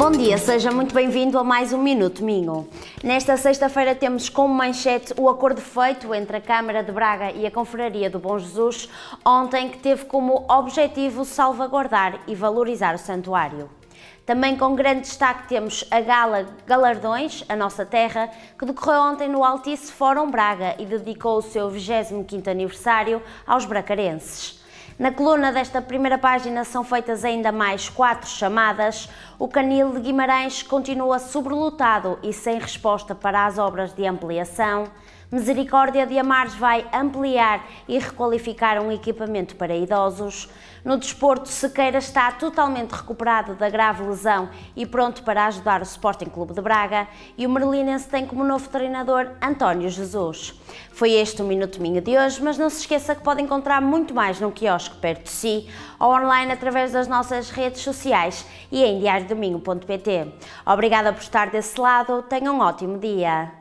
Bom dia, seja muito bem-vindo a mais um Minuto Minho. Nesta sexta-feira temos como manchete o acordo feito entre a Câmara de Braga e a Confraria do Bom Jesus, ontem que teve como objetivo salvaguardar e valorizar o santuário. Também com grande destaque temos a Gala Galardões, a nossa terra, que decorreu ontem no Altice Fórum Braga e dedicou o seu 25º aniversário aos bracarenses. Na coluna desta primeira página são feitas ainda mais quatro chamadas. O canil de Guimarães continua sobrelotado e sem resposta para as obras de ampliação. Misericórdia de Amares vai ampliar e requalificar um equipamento para idosos. No desporto, Sequeira está totalmente recuperado da grave lesão e pronto para ajudar o Sporting Clube de Braga. E o Merlinense tem como novo treinador António Jesus. Foi este o Minuto Minho de hoje, mas não se esqueça que pode encontrar muito mais num quiosque perto de si ou online através das nossas redes sociais e em diariodomingo.pt. Obrigada por estar desse lado, tenha um ótimo dia.